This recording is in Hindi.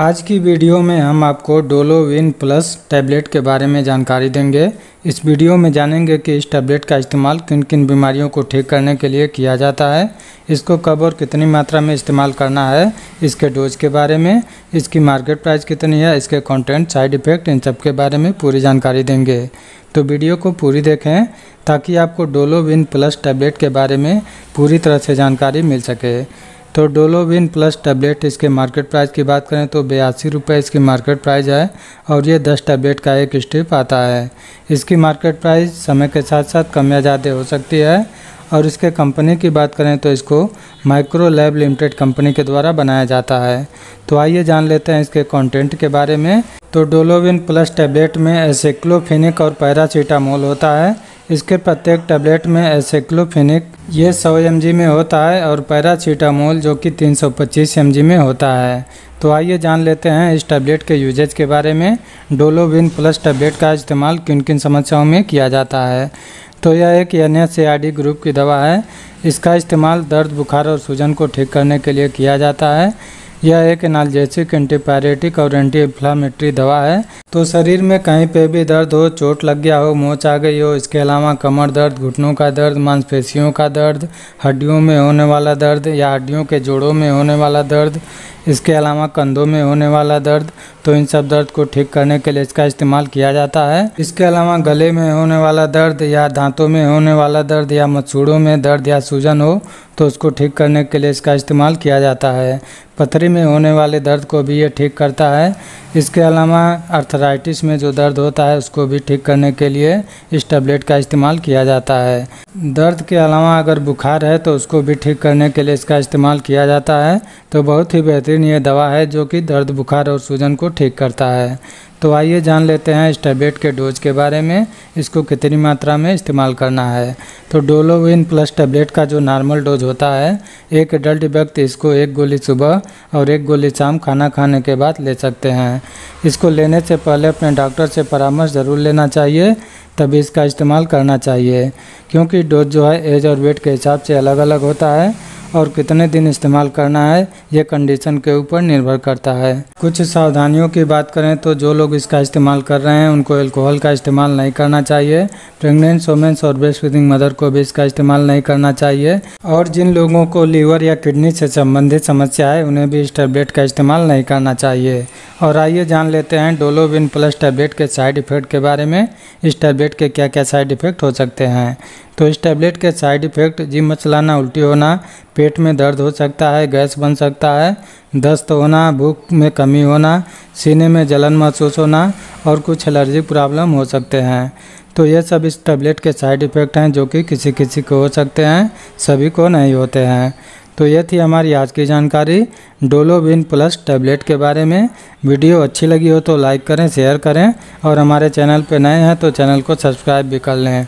आज की वीडियो में हम आपको डोलोविन प्लस टैबलेट के बारे में जानकारी देंगे इस वीडियो में जानेंगे कि इस टैबलेट का इस्तेमाल किन किन बीमारियों को ठीक करने के लिए किया जाता है इसको कब और कितनी मात्रा में इस्तेमाल करना है इसके डोज के बारे में इसकी मार्केट प्राइस कितनी है इसके कंटेंट साइड इफ़ेक्ट इन सब के बारे में पूरी जानकारी देंगे तो वीडियो को पूरी देखें ताकि आपको डोलोविन प्लस टैबलेट के बारे में पूरी तरह से जानकारी मिल सके तो डोलोविन प्लस टैबलेट इसके मार्केट प्राइस की बात करें तो बयासी रुपये इसकी मार्केट प्राइस है और ये दस टैबलेट का एक स्ट्रिप आता है इसकी मार्केट प्राइस समय के साथ साथ कम या ज़्यादा हो सकती है और इसके कंपनी की बात करें तो इसको माइक्रो लैब लिमिटेड कंपनी के द्वारा बनाया जाता है तो आइए जान लेते हैं इसके कंटेंट के बारे में तो डोलोविन प्लस टैबलेट में एसेक्लोफिनिक और पैरासीटामोल होता है इसके प्रत्येक टैबलेट में एसेक्लोफिनिक ये 100 एम में होता है और पैरासीटामोल जो कि 325 एम में होता है तो आइए जान लेते हैं इस टैबलेट के यूजेज के बारे में डोलोविन प्लस टैबलेट का इस्तेमाल किन किन समस्याओं में किया जाता है तो यह एक एन एस ग्रुप की दवा है इसका इस्तेमाल दर्द बुखार और सूजन को ठीक करने के लिए किया जाता है यह एक एनाल्जेसिक एंटीपायरेटिक और एंटी इन्फ्लामेटरी दवा है तो शरीर में कहीं पे भी दर्द हो चोट लग गया हो मोच आ गई हो इसके अलावा कमर दर्द घुटनों का दर्द मांसपेशियों का दर्द हड्डियों में होने वाला दर्द या हड्डियों के जोड़ों में होने वाला दर्द इसके अलावा कंधों में होने वाला दर्द तो इन सब दर्द को ठीक करने के लिए इसका इस्तेमाल किया जाता है इसके अलावा गले में होने वाला दर्द या दांतों में होने वाला दर्द या मसूड़ों में दर्द या सूजन हो तो उसको ठीक करने के लिए इसका इस्तेमाल किया जाता है पथरी में होने वाले दर्द को भी ये ठीक करता है इसके अलावा अर्थराइटिस में जो दर्द होता है उसको भी ठीक करने के लिए इस टैबलेट का इस्तेमाल किया जाता है दर्द के अलावा अगर बुखार है तो उसको भी ठीक करने के लिए इसका इस्तेमाल किया जाता है तो बहुत ही बेहतरीन बेहतरीन यह दवा है जो कि दर्द बुखार और सूजन को ठीक करता है तो आइए जान लेते हैं इस टैबलेट के डोज के बारे में इसको कितनी मात्रा में इस्तेमाल करना है तो डोलोविन प्लस टैबलेट का जो नॉर्मल डोज होता है एक एडल्ट व्यक्ति इसको एक गोली सुबह और एक गोली शाम खाना खाने के बाद ले सकते हैं इसको लेने से पहले अपने डॉक्टर से परामर्श ज़रूर लेना चाहिए तभी इसका इस्तेमाल करना चाहिए क्योंकि डोज जो है एज और वेट के हिसाब से अलग अलग होता है और कितने दिन इस्तेमाल करना है ये कंडीशन के ऊपर निर्भर करता है कुछ सावधानियों की बात करें तो जो लोग इसका इस्तेमाल कर रहे हैं उनको एल्कोहल का इस्तेमाल नहीं करना चाहिए प्रेगनेंट वोमेंस और ब्रेस्ट फीडिंग मदर को भी इसका इस्तेमाल नहीं करना चाहिए और जिन लोगों को लीवर या किडनी से संबंधित समस्या है उन्हें भी इस टैबलेट का इस्तेमाल नहीं करना चाहिए और आइए जान लेते हैं डोलोविन प्लस टैबलेट के साइड इफ़ेक्ट के बारे में इस टैबलेट के क्या क्या साइड इफ़ेक्ट हो सकते हैं तो इस टैबलेट के साइड इफ़ेक्ट जिम मचलाना उल्टी होना पेट में दर्द हो सकता है गैस बन सकता है दस्त होना भूख में कमी होना सीने में जलन महसूस होना और कुछ एलर्जी प्रॉब्लम हो सकते हैं तो ये सब इस टैबलेट के साइड इफ़ेक्ट हैं जो कि किसी किसी को हो सकते हैं सभी को नहीं होते हैं तो ये थी हमारी आज की जानकारी डोलोविन प्लस टैबलेट के बारे में वीडियो अच्छी लगी हो तो लाइक करें शेयर करें और हमारे चैनल पर नए हैं तो चैनल को सब्सक्राइब भी कर लें